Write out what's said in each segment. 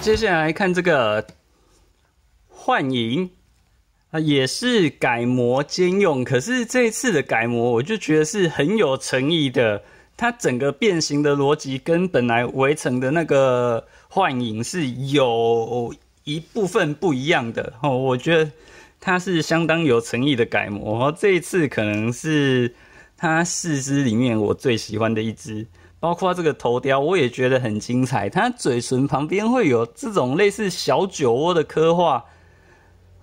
接下来看这个幻影啊，也是改模兼用。可是这一次的改模，我就觉得是很有诚意的。它整个变形的逻辑跟本来围城的那个幻影是有一部分不一样的哦。我觉得它是相当有诚意的改模。这一次可能是它四只里面我最喜欢的一只。包括这个头雕，我也觉得很精彩。它嘴唇旁边会有这种类似小酒窝的刻画，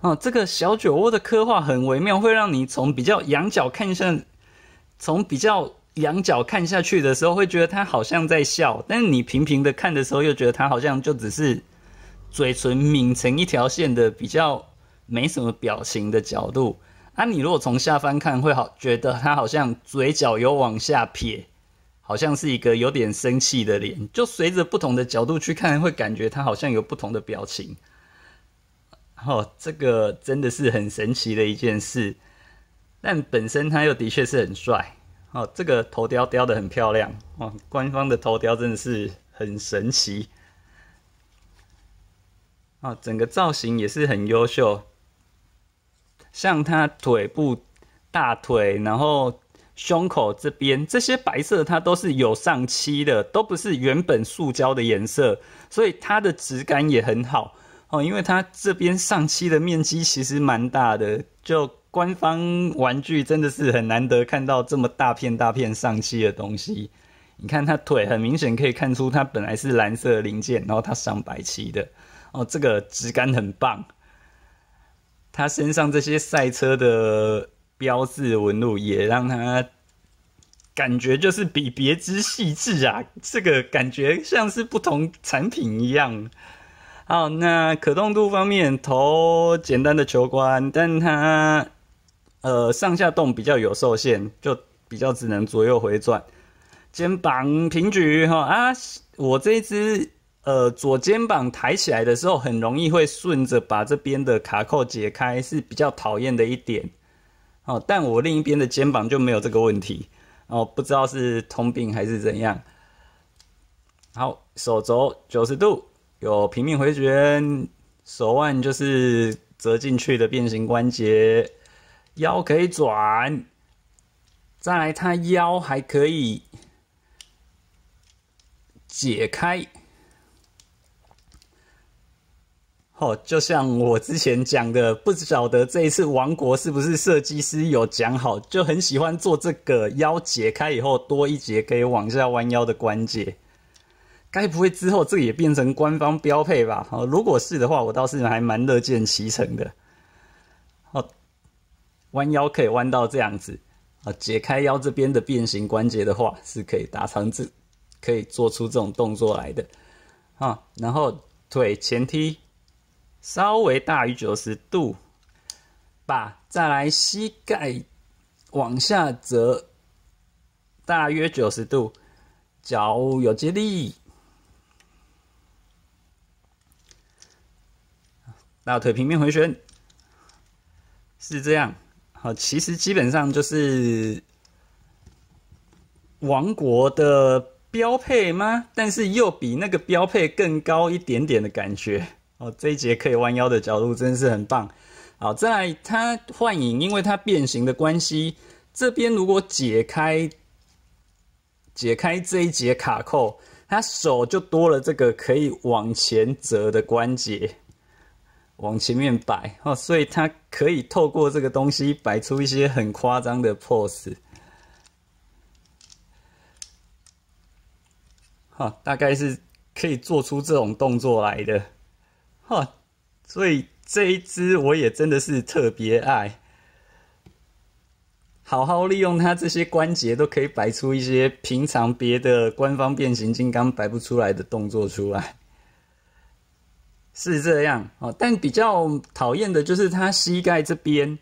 啊，这个小酒窝的刻画很微妙，会让你从比较仰角看向，从比较仰角看下去的时候，会觉得它好像在笑，但是你平平的看的时候，又觉得它好像就只是嘴唇抿成一条线的比较没什么表情的角度。啊，你如果从下方看，会好觉得它好像嘴角有往下撇。好像是一个有点生气的脸，就随着不同的角度去看，会感觉他好像有不同的表情。哦，这个真的是很神奇的一件事，但本身他又的确是很帅。哦，这个头雕雕的很漂亮哦，官方的头雕真的是很神奇。啊，整个造型也是很优秀，像他腿部、大腿，然后。胸口这边这些白色，它都是有上漆的，都不是原本塑胶的颜色，所以它的质感也很好哦。因为它这边上漆的面积其实蛮大的，就官方玩具真的是很难得看到这么大片大片上漆的东西。你看它腿，很明显可以看出它本来是蓝色零件，然后它上白漆的。哦，这个质感很棒。它身上这些赛车的。标志纹路也让它感觉就是比别之细致啊，这个感觉像是不同产品一样。好，那可动度方面，头简单的球关，但它呃上下动比较有受限，就比较只能左右回转。肩膀平举哈啊，我这只呃左肩膀抬起来的时候，很容易会顺着把这边的卡扣解开，是比较讨厌的一点。哦，但我另一边的肩膀就没有这个问题，哦，不知道是通病还是怎样。好，手肘九十度，有平面回旋，手腕就是折进去的变形关节，腰可以转，再来他腰还可以解开。哦，就像我之前讲的，不晓得这一次王国是不是设计师有讲好，就很喜欢做这个腰解开以后多一节可以往下弯腰的关节。该不会之后这个也变成官方标配吧？哦，如果是的话，我倒是还蛮乐见其成的。哦，弯腰可以弯到这样子啊，解开腰这边的变形关节的话，是可以达成这可以做出这种动作来的啊。然后腿前踢。稍微大于九十度吧，再来膝盖往下折，大约九十度，脚有接力，大腿平面回旋是这样。好，其实基本上就是王国的标配吗？但是又比那个标配更高一点点的感觉。哦，这一节可以弯腰的角度真的是很棒。好，再来它幻影，因为它变形的关系，这边如果解开解开这一节卡扣，它手就多了这个可以往前折的关节，往前面摆哦，所以它可以透过这个东西摆出一些很夸张的 pose。哦、大概是可以做出这种动作来的。哦，所以这一只我也真的是特别爱，好好利用它这些关节，都可以摆出一些平常别的官方变形金刚摆不出来的动作出来。是这样哦，但比较讨厌的就是它膝盖这边，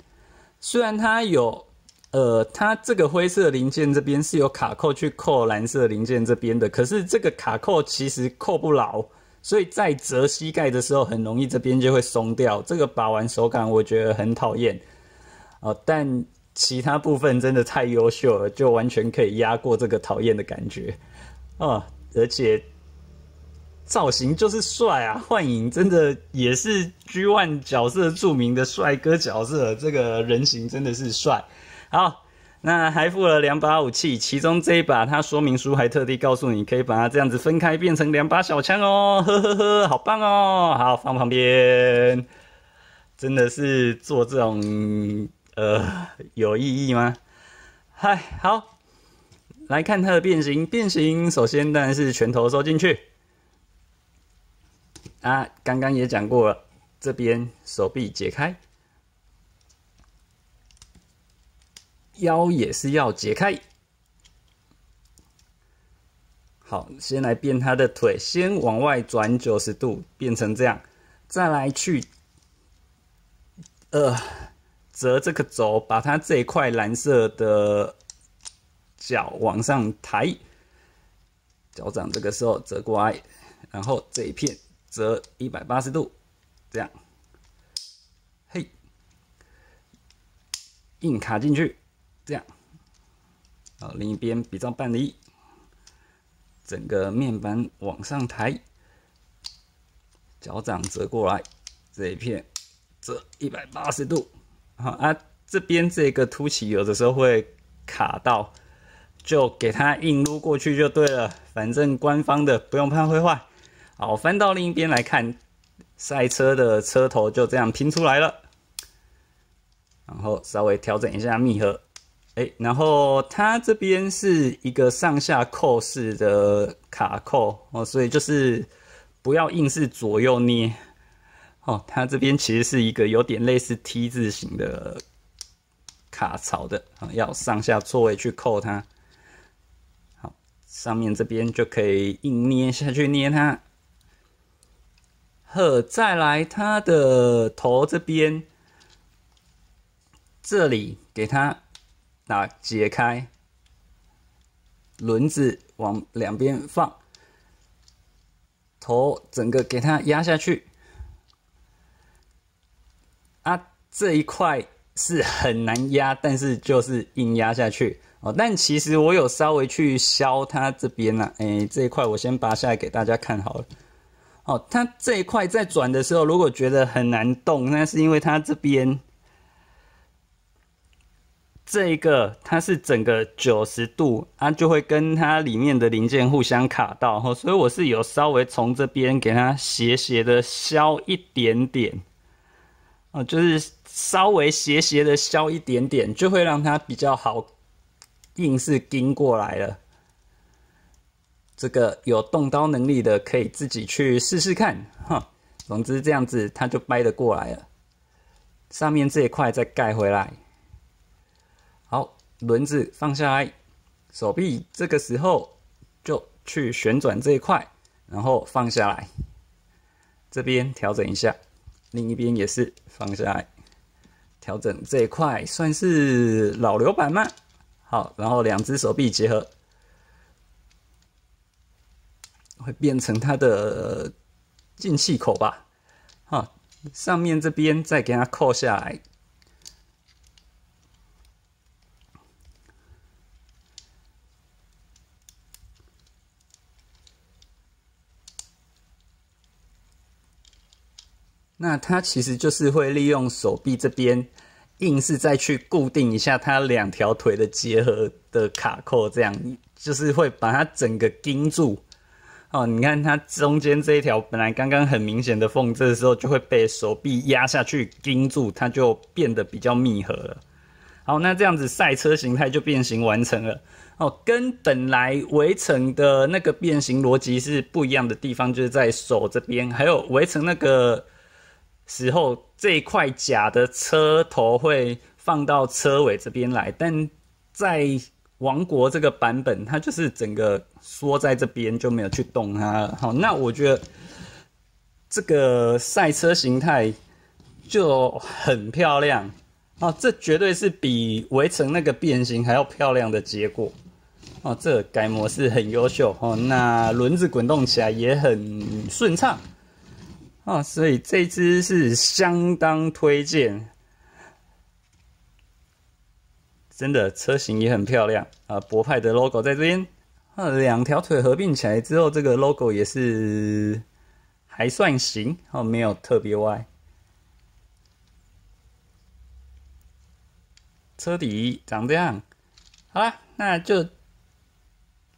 虽然它有，呃，它这个灰色零件这边是有卡扣去扣蓝色零件这边的，可是这个卡扣其实扣不牢。所以在折膝盖的时候，很容易这边就会松掉。这个把玩手感我觉得很讨厌，啊，但其他部分真的太优秀了，就完全可以压过这个讨厌的感觉，啊，而且造型就是帅啊！幻影真的也是 G One 角色著名的帅哥角色，这个人形真的是帅，好。那还附了两把武器，其中这一把，它说明书还特地告诉你，可以把它这样子分开，变成两把小枪哦，呵呵呵，好棒哦，好放旁边。真的是做这种，呃，有意义吗？嗨，好，来看它的变形，变形，首先当然是拳头收进去。啊，刚刚也讲过了，这边手臂解开。腰也是要解开，好，先来变它的腿，先往外转九十度，变成这样，再来去，呃，折这个轴，把它这一块蓝色的脚往上抬，脚掌这个时候折过来，然后这一片折一百八十度，这样，嘿，硬卡进去。这样，然后另一边比较便利，整个面板往上抬，脚掌折过来，这一片折一百八十度。啊啊，这边这个凸起有的时候会卡到，就给它硬撸过去就对了。反正官方的不用怕会坏。好，翻到另一边来看，赛车的车头就这样拼出来了，然后稍微调整一下密合。哎，然后它这边是一个上下扣式的卡扣哦，所以就是不要硬是左右捏哦。它这边其实是一个有点类似 T 字形的卡槽的啊，要上下错位去扣它。好，上面这边就可以硬捏下去捏它。呵，再来它的头这边，这里给它。那解开轮子，往两边放，头整个给它压下去。啊，这一块是很难压，但是就是硬压下去。哦，但其实我有稍微去削它这边呐。哎，这一块我先拔下来给大家看好了。哦，它这一块在转的时候，如果觉得很难动，那是因为它这边。这个它是整个九十度啊，就会跟它里面的零件互相卡到，所以我是有稍微从这边给它斜斜的削一点点，哦，就是稍微斜斜的削一点点，就会让它比较好硬是钉过来了。这个有动刀能力的可以自己去试试看，哈，总之这样子它就掰得过来了。上面这一块再盖回来。轮子放下来，手臂这个时候就去旋转这一块，然后放下来，这边调整一下，另一边也是放下来，调整这一块算是老流板吗？好，然后两只手臂结合，会变成它的进气口吧？好，上面这边再给它扣下来。那它其实就是会利用手臂这边，硬是再去固定一下它两条腿的结合的卡扣，这样就是会把它整个钉住。哦，你看它中间这一条本来刚刚很明显的缝，这时候就会被手臂压下去钉住，它就变得比较密合了。好，那这样子赛车形态就变形完成了。哦，跟本来围城的那个变形逻辑是不一样的地方，就是在手这边，还有围城那个。时候这块甲的车头会放到车尾这边来，但在王国这个版本，它就是整个缩在这边，就没有去动它。好，那我觉得这个赛车形态就很漂亮啊，这绝对是比围城那个变形还要漂亮的结果啊。这改模式很优秀哦，那轮子滚动起来也很顺畅。啊，所以这只是相当推荐，真的车型也很漂亮啊。博派的 logo 在这边，啊，两条腿合并起来之后，这个 logo 也是还算行，哦，没有特别歪。车底长这样，好啦，那就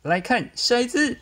来看下一只。